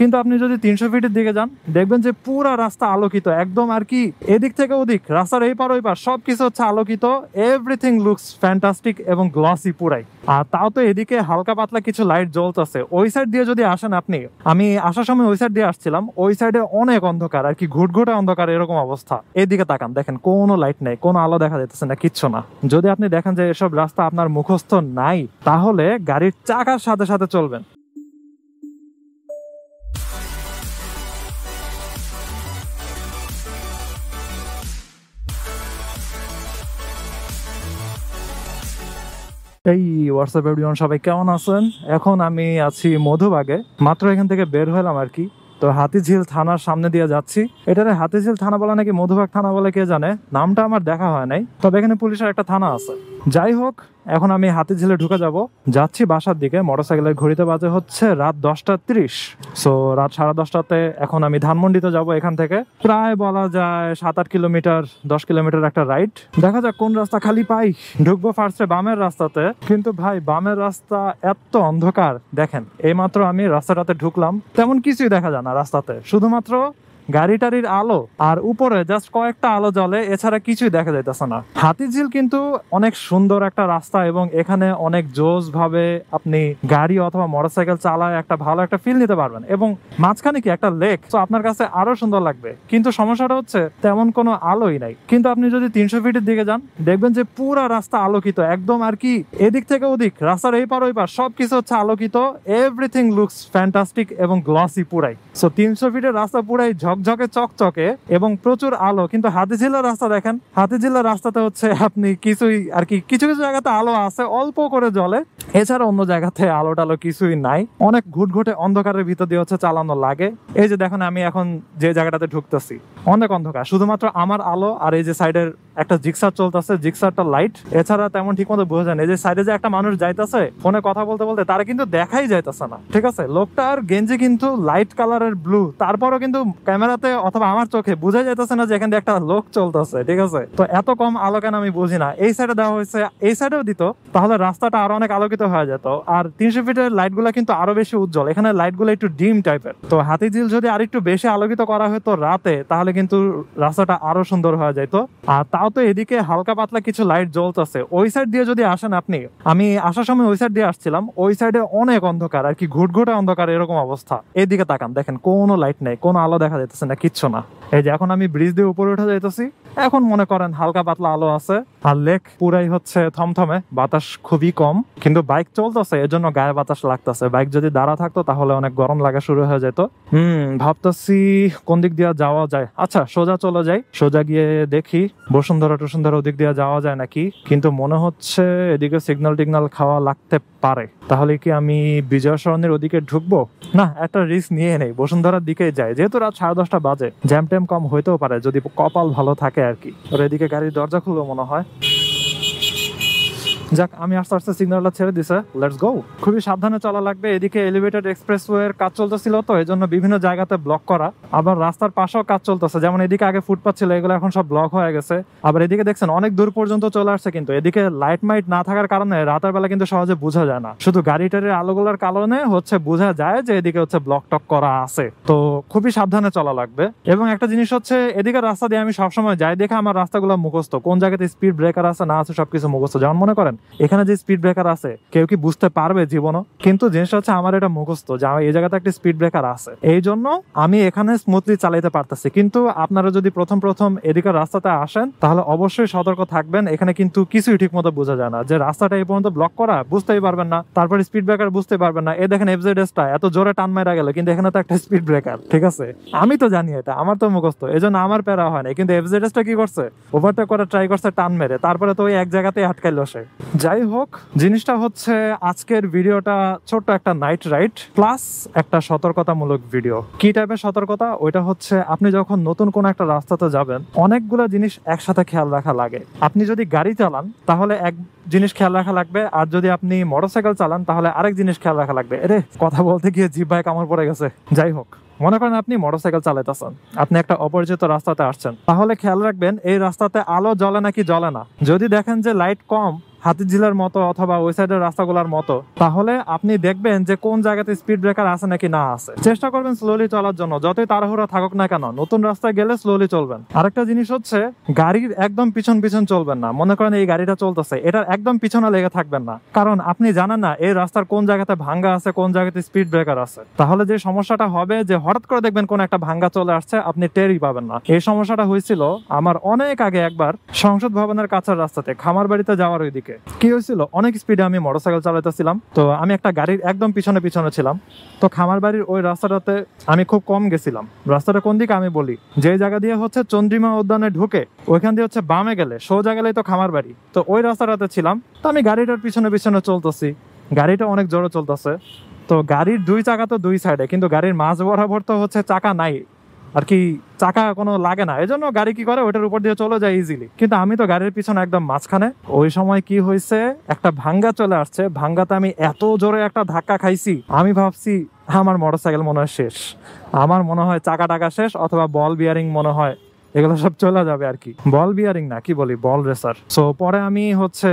কিন্তু আপনি যদি তিনশো ফিটের দিকে যান দেখবেন যে পুরো রাস্তা আলোকিত একদম আর কি এদিক থেকে ওদিক রাস্তার এই পার ওই পার সব কিছু হচ্ছে আলোকিত এভরিথিং লুকস ফ্যান্টাস্টিক এবং গ্লসি পুরাই আর তাও তো এদিকে হালকা পাতলা কিছু লাইট জ্বলতেছে ওই সাইড দিয়ে যদি আসেন আপনি আমি আসার সময় ওই সাইড দিয়ে আসছিলাম ওই সাইডে অনেক অন্ধকার আর কি ঘুটে অন্ধকার এরকম অবস্থা এদিকে তাকান দেখেন কোনো লাইট নেই কোনো আলো দেখা যেতেছে না কিচ্ছু না যদি আপনি দেখেন যে এসব রাস্তা আপনার মুখস্থ নাই তাহলে গাড়ির চাকার সাথে সাথে চলবেন এই হোয়াটসঅ্যাপ এভরিওয়ান সবাই কেমন আছেন এখন আমি আছি মধুবাগে মাত্র এখান থেকে বের হলাম আর কি তো হাতিঝিল থানার সামনে দিয়ে যাচ্ছি এটারে হাতিঝিল থানা বলে নাকি মধুবাগ থানা বলে কে জানে নামটা আমার দেখা হয় নাই তবে এখানে পুলিশের একটা থানা আছে যাই হোক এখন আমি হাতে ঝেলে ঢুকে যাব যাচ্ছি বাসার দিকে মোটরসাইকেলের ঘড়িতে বাজে হচ্ছে রাত দশটা ত্রিশ সো রাত সাড়ে দশটাতে এখন আমি ধানমন্ডিতে যাব এখান থেকে প্রায় বলা যায় সাত আট কিলোমিটার দশ কিলোমিটার একটা রাইড দেখা যাক কোন রাস্তা খালি পাই ঢুকবো ফার্স্টে বামের রাস্তাতে কিন্তু ভাই বামের রাস্তা এত অন্ধকার দেখেন এইমাত্র আমি রাস্তাটাতে ঢুকলাম তেমন কিছুই দেখা যায় না রাস্তাতে শুধুমাত্র গাড়িটারির আলো আর উপরে জাস্ট কয়েকটা আলো জ্বলে এছাড়া কিছুই দেখা যাইতেছে না হাতিঝিল কিন্তু অনেক সুন্দর একটা রাস্তা এবং এখানে অনেক জোজ ভাবে আপনি গাড়ি অথবা মোটরসাইকেল চালায় একটা ভালো একটা ফিল নিতে পারবেন এবং মাঝখানে কি একটা লেক তো আপনার কাছে আরো সুন্দর লাগবে কিন্তু সমস্যাটা হচ্ছে তেমন কোনো আলোই নাই কিন্তু আপনি যদি তিনশো ফিটের দিকে যান দেখবেন যে পুরা রাস্তা আলোকিত একদম আর কি এদিক থেকে ওদিক রাস্তার এই পার ওই পার সবকিছু হচ্ছে আলোকিত এভরিথিং লুকস ফ্যান্টাস্টিক এবং গ্লসি পুরাই সো তিনশো ফিটের রাস্তা পুরাই ঝল ঝকঝকে চকচকে এবং প্রচুর আলো কিন্তু হাতিঝিলার রাস্তা দেখেন হাতিঝিলার রাস্তাতে হচ্ছে আপনি কিছুই আর কি কিছু কিছু জায়গাতে আলো আছে অল্প করে জলে এছাড়া অন্য জায়গাতে আলো টালো কিছুই নাই অনেক ঘুটঘুটে অন্ধকারের ভিতর দিয়ে হচ্ছে চালানো লাগে এই যে দেখেন আমি এখন যে জায়গাটাতে ঢুকতেছি অনেক অন্ধকার শুধুমাত্র আমার আলো আর এই যে সাইডের একটা জিক্সার চলতেছে জিক্সারটা লাইট এছাড়া তেমন ঠিক মতো বোঝা যায় এই যে সাইডে যে একটা মানুষ যাইতেছে ফোনে কথা বলতে বলতে তারা কিন্তু দেখাই যাইতেছে না ঠিক আছে লোকটার গেঞ্জি কিন্তু লাইট কালারের ব্লু তারপরও কিন্তু ক্যামেরা ক্যামেরাতে অথবা আমার চোখে বোঝা যাইতেছে না যে এখান একটা লোক চলতেছে ঠিক আছে তো এত কম আলো কেন আমি বুঝি না এই সাইডে দেওয়া হয়েছে এই সাইডেও দিত তাহলে রাস্তাটা আরো অনেক আলোকিত হয়ে যেত আর তিনশো ফিটের লাইটগুলো কিন্তু আরো বেশি উজ্জ্বল এখানে লাইটগুলো একটু ডিম টাইপের তো হাতি ঝিল যদি আর একটু বেশি আলোকিত করা হতো রাতে তাহলে কিন্তু রাস্তাটা আরো সুন্দর হয়ে যাইতো আর তাও তো এদিকে হালকা পাতলা কিছু লাইট জ্বলতেছে ওই সাইড দিয়ে যদি আসেন আপনি আমি আসার সময় ওই সাইড দিয়ে আসছিলাম ওই সাইডে অনেক অন্ধকার আর কি ঘুট ঘুটে অন্ধকার এরকম অবস্থা এদিকে তাকান দেখেন কোনো লাইট নেই কোনো আলো দেখা যেত পারতেছে না কিচ্ছু না এই যে এখন আমি ব্রিজ দিয়ে উপরে উঠে যাইতেছি এখন মনে করেন হালকা পাতলা আলো আছে আর লেক পুরাই হচ্ছে থমথমে বাতাস খুবই কম কিন্তু বাইক চলতেছে এর জন্য গায়ে বাতাস লাগতেছে বাইক যদি দাঁড়া থাকতো তাহলে অনেক গরম লাগা শুরু হয়ে যেত হম ভাবতেছি কোন দিক দিয়ে যাওয়া যায় আচ্ছা সোজা চলে যাই সোজা গিয়ে দেখি বসুন্ধরা টসুন্ধরা ওদিক দিয়ে যাওয়া যায় নাকি কিন্তু মনে হচ্ছে এদিকে সিগন্যাল টিগনাল খাওয়া লাগতে পারে তাহলে কি আমি বিজয় সরণের ওদিকে ঢুকবো না একটা রিস্ক নিয়ে নেই বসুন্ধরার দিকে যাই যেহেতু রাত সাড়ে দশটা বাজে জ্যাম ট্যাম কম হইতেও পারে যদি কপাল ভালো থাকে আর কি ওর এদিকে গাড়ির দরজা খুলবে মনে হয় যাক আমি আস্তে আস্তে সিগন্যাল ছেড়ে দিছে লেটস গো খুবই সাবধানে চলা লাগবে এদিকে এলিভেটেড ওয়ে কাজ চলতেছিল তো এই জন্য বিভিন্ন জায়গাতে ব্লক করা আবার রাস্তার পাশেও কাজ চলতেছে যেমন এদিকে আগে ফুটপাথ ছিল এগুলো এখন সব ব্লক হয়ে গেছে আবার এদিকে দেখছেন অনেক দূর পর্যন্ত চলে আসছে কিন্তু এদিকে লাইট মাইট না থাকার কারণে রাতের বেলা কিন্তু সহজে বোঝা যায় না শুধু গাড়িটারের আলোগুলোর কারণে হচ্ছে বোঝা যায় যে এদিকে হচ্ছে ব্লক টক করা আছে তো খুবই সাবধানে চলা লাগবে এবং একটা জিনিস হচ্ছে এদিকে রাস্তা দিয়ে আমি সবসময় যাই দেখে আমার রাস্তাগুলো মুখস্থ কোন জায়গাতে স্পিড ব্রেকার আছে না আছে সবকিছু মুখস্থ যেমন মনে করেন পারবেন এখানে যে স্পিড ব্রেকার আছে কেউ কি বুঝতে পারবে জীবনও কিন্তু জিনিসটা হচ্ছে আমার এটা মুখস্থ যে এই জায়গাতে একটা স্পিড ব্রেকার আছে এই জন্য আমি এখানে স্মুথলি চালাইতে পারতেছি কিন্তু আপনারা যদি প্রথম প্রথম এদিকে রাস্তাতে আসেন তাহলে অবশ্যই সতর্ক থাকবেন এখানে কিন্তু কিছুই ঠিক মতো বোঝা যায় না যে রাস্তাটা এই পর্যন্ত ব্লক করা বুঝতেই পারবেন না তারপরে স্পিড ব্রেকার বুঝতে পারবেন না এ দেখেন এফজেড এসটা এত জোরে টান মারা গেল কিন্তু এখানে তো একটা স্পিড ব্রেকার ঠিক আছে আমি তো জানি এটা আমার তো মুখস্থ এই জন্য আমার প্যারা হয় না কিন্তু এফজেড এসটা কি করছে ওভারটেক করার ট্রাই করছে টান মেরে তারপরে তো ওই এক জায়গাতেই আটকাইলো সে যাই হোক জিনিসটা হচ্ছে আজকের ভিডিওটা ছোট্ট একটা নাইট রাইড প্লাস একটা সতর্কতামূলক ভিডিও কি টাইপের সতর্কতা ওইটা হচ্ছে আপনি যখন নতুন কোনো একটা রাস্তাতে যাবেন অনেকগুলো জিনিস একসাথে খেয়াল রাখা লাগে আপনি যদি গাড়ি চালান তাহলে এক জিনিস খেয়াল রাখা লাগবে আর যদি আপনি মোটরসাইকেল চালান তাহলে আরেক জিনিস খেয়াল রাখা লাগবে এরে কথা বলতে গিয়ে জিপ ভাই কামড় পড়ে গেছে যাই হোক মনে করেন আপনি মোটরসাইকেল চালাইতেছেন আপনি একটা অপরিচিত রাস্তাতে আসছেন তাহলে খেয়াল রাখবেন এই রাস্তাতে আলো জ্বলে নাকি জ্বলে না যদি দেখেন যে লাইট কম হাতিঝিলের মতো অথবা ওই সাইডের রাস্তাগুলোর মতো তাহলে আপনি দেখবেন যে কোন জায়গাতে স্পিড ব্রেকার আছে নাকি না আছে চেষ্টা করবেন স্লোলি চলার জন্য যতই তাড়াহুড়া থাকুক না কেন নতুন রাস্তায় গেলে স্লোলি চলবেন আরেকটা জিনিস হচ্ছে গাড়ির একদম পিছন পিছন চলবেন না মনে করেন এই গাড়িটা চলতেছে এটার একদম পিছনে লেগে থাকবেন না কারণ আপনি জানেন না এই রাস্তার কোন জায়গাতে ভাঙ্গা আছে কোন জায়গাতে স্পিড ব্রেকার আছে তাহলে যে সমস্যাটা হবে যে হঠাৎ করে দেখবেন কোন একটা ভাঙ্গা চলে আসছে আপনি টেরই পাবেন না এই সমস্যাটা হয়েছিল আমার অনেক আগে একবার সংসদ ভবনের কাছের রাস্তাতে খামার বাড়িতে যাওয়ার ওইদিকে আমাকে কি হয়েছিল অনেক স্পিডে আমি মোটরসাইকেল চালাতেছিলাম তো আমি একটা গাড়ির একদম পিছনে পিছনে ছিলাম তো খামার বাড়ির ওই রাস্তাটাতে আমি খুব কম গেছিলাম রাস্তাটা কোন দিকে আমি বলি যে জায়গা দিয়ে হচ্ছে চন্দ্রিমা উদ্যানে ঢুকে ওইখান দিয়ে হচ্ছে বামে গেলে সোজা গেলেই তো খামার বাড়ি তো ওই রাস্তাটাতে ছিলাম তো আমি গাড়িটার পিছনে পিছনে চলতেছি গাড়িটা অনেক জোরে চলতেছে তো গাড়ির দুই চাকা তো দুই সাইডে কিন্তু গাড়ির মাঝ বরাবর তো হচ্ছে চাকা নাই আর কি চাকা কোনো লাগে না এজন্য গাড়ি কি করে ওইটার উপর দিয়ে চলে যায় ইজিলি কিন্তু আমি তো গাড়ির পিছনে একদম মাঝখানে ওই সময় কি হয়েছে একটা ভাঙ্গা চলে আসছে ভাঙ্গাতে আমি এত জোরে একটা ধাক্কা খাইছি আমি ভাবছি আমার মোটর সাইকেল মনে হয় শেষ আমার মনে হয় চাকা টাকা শেষ অথবা বল বিয়ারিং মনে হয় এগুলো সব চলে যাবে আর কি বল বিয়ারিং না কি বলি বল রেসার সো পরে আমি হচ্ছে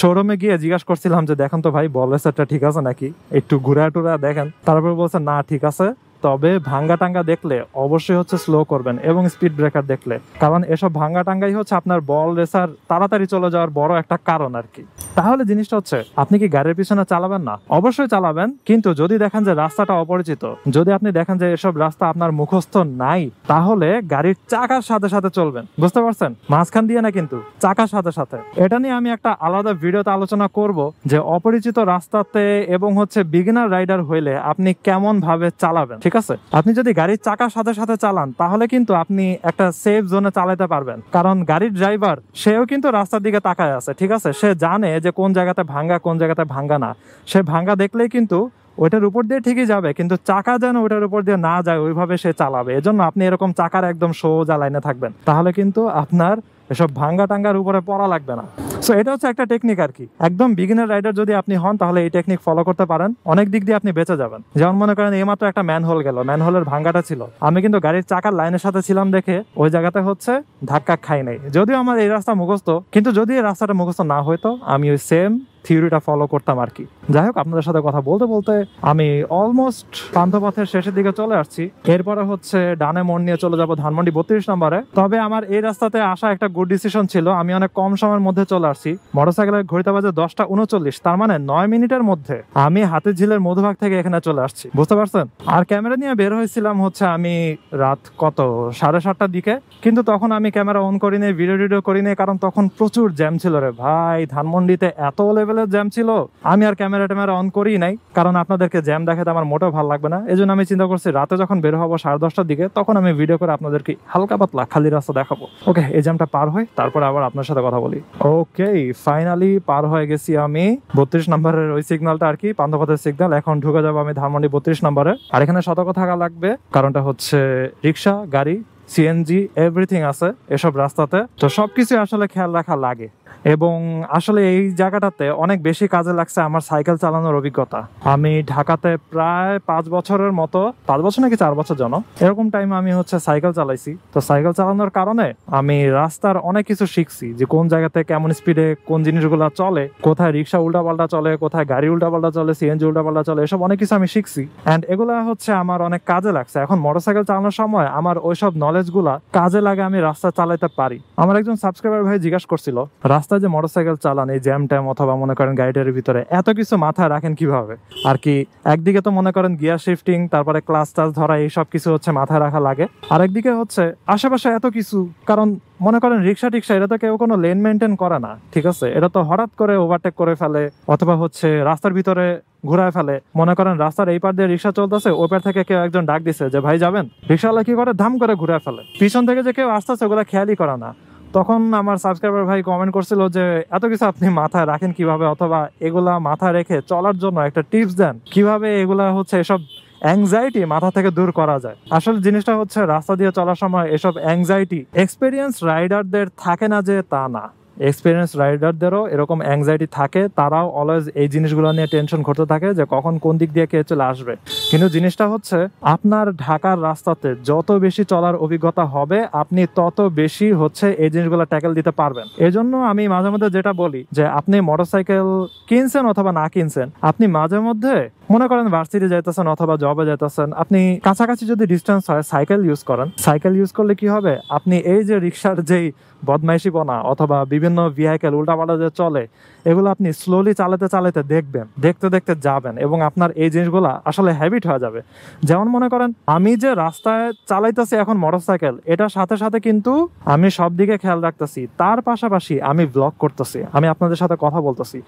শোরুমে গিয়ে জিজ্ঞাসা করছিলাম যে দেখেন তো ভাই বল রেসারটা ঠিক আছে নাকি একটু ঘুরা টুরা দেখেন তারপর বলছে না ঠিক আছে তবে ভাঙ্গা টাঙ্গা দেখলে অবশ্যই হচ্ছে স্লো করবেন এবং স্পিড ব্রেকার দেখলে কারণ এসব ভাঙ্গা টাঙ্গাই হচ্ছে আপনার বল রেসার তাড়াতাড়ি চলে যাওয়ার বড় একটা কারণ আর কি তাহলে জিনিসটা হচ্ছে আপনি কি গাড়ির পিছনে চালাবেন না অবশ্যই চালাবেন কিন্তু যদি দেখেন যে রাস্তাটা অপরিচিত যদি আপনি দেখেন যে এসব রাস্তা আপনার মুখস্থ নাই তাহলে গাড়ির চাকার সাথে সাথে চলবেন বুঝতে পারছেন মাঝখান দিয়ে না কিন্তু চাকার সাথে সাথে এটা নিয়ে আমি একটা আলাদা ভিডিওতে আলোচনা করব যে অপরিচিত রাস্তাতে এবং হচ্ছে বিগিনার রাইডার হইলে আপনি কেমন ভাবে চালাবেন ঠিক ঠিক আছে আপনি যদি গাড়ির চাকার সাথে সাথে চালান তাহলে কিন্তু আপনি একটা সেফ জোনে চালাতে পারবেন কারণ গাড়ির ড্রাইভার সেও কিন্তু রাস্তার দিকে তাকায় আছে ঠিক আছে সে জানে যে কোন জায়গাতে ভাঙ্গা কোন জায়গাতে ভাঙ্গা না সে ভাঙ্গা দেখলেই কিন্তু ওইটার উপর দিয়ে ঠিকই যাবে কিন্তু চাকা যেন ওইটার উপর দিয়ে না যায় ওইভাবে সে চালাবে এজন্য আপনি এরকম চাকার একদম সোজা লাইনে থাকবেন তাহলে কিন্তু আপনার এসব ভাঙ্গা টাঙ্গার উপরে পড়া লাগবে না সো এটা হচ্ছে একটা টেকনিক আর কি একদম বিগিনার রাইডার যদি আপনি হন তাহলে এই টেকনিক ফলো করতে পারেন অনেক দিক দিয়ে আপনি বেঁচে যাবেন যেমন মনে করেন এইমাত্র একটা ম্যানহোল গেল ম্যানহোলের ভাঙ্গাটা ছিল আমি কিন্তু গাড়ির চাকার লাইনের সাথে ছিলাম দেখে ওই জায়গাতে হচ্ছে ধাক্কা খাই নাই যদিও আমার এই রাস্তা মুখস্থ কিন্তু যদি এই রাস্তাটা মুখস্থ না হইতো আমি ওই সেম থিওরিটা ফলো করতাম আর কি যাই হোক আপনাদের সাথে কথা বলতে বলতে আমি অলমোস্ট পান্থপথের শেষের দিকে চলে আসছি এরপরে হচ্ছে ডানে মন নিয়ে চলে যাবো ধানমন্ডি বত্রিশ নম্বরে তবে আমার এই রাস্তাতে আসা একটা গুড ডিসিশন ছিল আমি অনেক কম সময়ের মধ্যে চলে আসছি মোটরসাইকেলের ঘড়িতে বাজে দশটা উনচল্লিশ তার মানে নয় মিনিটের মধ্যে আমি হাতের ঝিলের মধুভাগ থেকে এখানে চলে আসছি বুঝতে পারছেন আর ক্যামেরা নিয়ে বের হয়েছিলাম হচ্ছে আমি রাত কত সাড়ে সাতটার দিকে কিন্তু তখন আমি ক্যামেরা অন করিনি ভিডিও টিডিও করিনি কারণ তখন প্রচুর জ্যাম ছিল রে ভাই ধানমন্ডিতে এত লেভেল লেভেলের জ্যাম ছিল আমি আর ক্যামেরা ট্যামেরা অন করি নাই কারণ আপনাদেরকে জ্যাম দেখাতে আমার মোটেও ভালো লাগবে না এই আমি চিন্তা করছি রাতে যখন বের হবো সাড়ে দশটার দিকে তখন আমি ভিডিও করে আপনাদেরকে হালকা পাতলা খালি রাস্তা দেখাবো ওকে এই জ্যামটা পার হয় তারপর আবার আপনার সাথে কথা বলি ওকে ফাইনালি পার হয়ে গেছি আমি বত্রিশ নম্বরের ওই সিগন্যালটা আর কি পান্ধবাদের সিগন্যাল এখন ঢুকে যাবো আমি ধানমন্ডি বত্রিশ নম্বরে আর এখানে সতর্ক থাকা লাগবে কারণটা হচ্ছে রিক্সা গাড়ি সিএনজি এভরিথিং আছে এসব রাস্তাতে তো সবকিছু আসলে খেয়াল রাখা লাগে এবং আসলে এই জায়গাটাতে অনেক বেশি কাজে লাগছে আমার সাইকেল চালানোর অভিজ্ঞতা আমি ঢাকাতে প্রায় পাঁচ বছরের মতো পাঁচ বছর নাকি চার বছর জন এরকম টাইম আমি হচ্ছে সাইকেল চালাইছি তো সাইকেল চালানোর কারণে আমি রাস্তার অনেক কিছু শিখছি যে কোন জায়গাতে কেমন স্পিডে কোন জিনিসগুলো চলে কোথায় রিক্সা উল্টাপাল্টা চলে কোথায় গাড়ি উল্টাপাল্টা চলে সিএনজি উল্টাপাল্টা চলে এসব অনেক কিছু আমি শিখছি অ্যান্ড এগুলা হচ্ছে আমার অনেক কাজে লাগছে এখন মোটরসাইকেল চালানোর সময় আমার ওইসব নলেজ গুলা কাজে লাগে আমি রাস্তা চালাইতে পারি আমার একজন সাবস্ক্রাইবার ভাই জিজ্ঞাসা করছিল রাস্তা রাস্তায় যে মোটরসাইকেল চালান এই জ্যাম ট্যাম অথবা মনে করেন গাড়িটার ভিতরে এত কিছু মাথায় রাখেন কিভাবে আর কি একদিকে তো মনে করেন গিয়ার শিফটিং তারপরে ক্লাস টাস ধরা এইসব কিছু হচ্ছে মাথায় রাখা লাগে আর একদিকে হচ্ছে আশেপাশে এত কিছু কারণ মনে করেন রিক্সা টিক্সা এটা তো কেউ কোনো লেন মেনটেন করে না ঠিক আছে এটা তো হঠাৎ করে ওভারটেক করে ফেলে অথবা হচ্ছে রাস্তার ভিতরে ঘুরায় ফেলে মনে করেন রাস্তার এই পার দিয়ে রিক্সা চলতেছে ওই পার থেকে কেউ একজন ডাক দিছে যে ভাই যাবেন রিক্সাওয়ালা কি করে ধাম করে ঘুরায় ফেলে পিছন থেকে যে কেউ আসতেছে ওগুলো খেয়ালই করে না তখন আমার সাবস্ক্রাইবার ভাই কমেন্ট করছিল যে এত কিছু আপনি মাথায় রাখেন কিভাবে অথবা এগুলা মাথায় রেখে চলার জন্য একটা টিপস দেন কিভাবে এগুলা হচ্ছে এসব অ্যাংজাইটি মাথা থেকে দূর করা যায় আসল জিনিসটা হচ্ছে রাস্তা দিয়ে চলার সময় এসব অ্যাংজাইটি এক্সপিরিয়েন্স রাইডারদের থাকে না যে তা না এক্সপিরিয়েন্স রাইডারদেরও এরকম অ্যাংজাইটি থাকে তারাও অলওয়েজ এই জিনিসগুলো নিয়ে টেনশন করতে থাকে যে কখন কোন দিক দিয়ে কে চলে আসবে কিন্তু জিনিসটা হচ্ছে আপনার ঢাকার রাস্তাতে যত বেশি চলার অভিজ্ঞতা হবে আপনি তত বেশি হচ্ছে এই জিনিসগুলো ট্যাকেল দিতে পারবেন এজন্য আমি মাঝে মধ্যে যেটা বলি যে আপনি মোটরসাইকেল কিনছেন অথবা না কিনছেন আপনি মাঝে মধ্যে মনে করেন ভার্সিটি যাইতেছেন অথবা জবে যাইতেছেন আপনি কাছাকাছি যদি ডিস্টেন্স হয় সাইকেল ইউজ করেন সাইকেল ইউজ করলে কি হবে আপনি এই যে রিক্সার যেই বদমাইশি বনা অথবা বিভিন্ন ভেহাইকেল উল্টাপাল্টা যে চলে এগুলো আপনি স্লোলি চালাতে চালাতে দেখবেন দেখতে দেখতে যাবেন এবং আপনার এই জিনিসগুলো আসলে হ্যাবিট হয়ে যাবে যেমন মনে করেন আমি যে রাস্তায় চালাইতেছি এখন মোটরসাইকেল এটার সাথে সাথে কিন্তু আমি সব দিকে খেয়াল রাখতেছি তার পাশাপাশি আমি ব্লগ করতেছি আমি আপনাদের সাথে কথা বলতেছি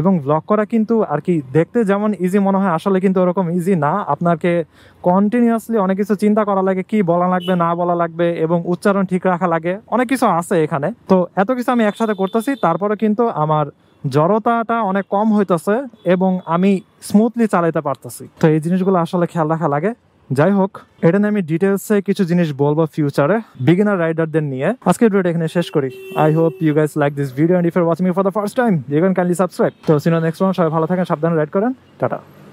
এবং ব্লগ করা কিন্তু আর কি দেখতে যেমন ইজি মনে হয় হয় হ্যাঁ, আসলে কিন্তু ওরকম ইজি না আপনাকে কন্টিনিউয়াসলি অনেক কিছু চিন্তা করা লাগে কি বলা লাগবে না বলা লাগবে এবং উচ্চারণ ঠিক রাখা লাগে অনেক কিছু আছে এখানে তো এত কিছু আমি একসাথে করতেছি তারপরে কিন্তু আমার জড়তাটা অনেক কম হইতেছে এবং আমি স্মুথলি চালাইতে পারতেছি তো এই জিনিসগুলো আসলে খেয়াল রাখা লাগে যাই হোক এটা নিয়ে আমি ডিটেলসে কিছু জিনিস বলবো ফিউচারে বিগিনার রাইডারদের নিয়ে আজকের ভিডিওটা এখানে শেষ করি I hope you guys like this video and if you're watching for the first time you can kindly subscribe তো সিনো নেক্সট ওয়ান সবাই ভালো থাকেন সাবধানে রাইড করেন টাটা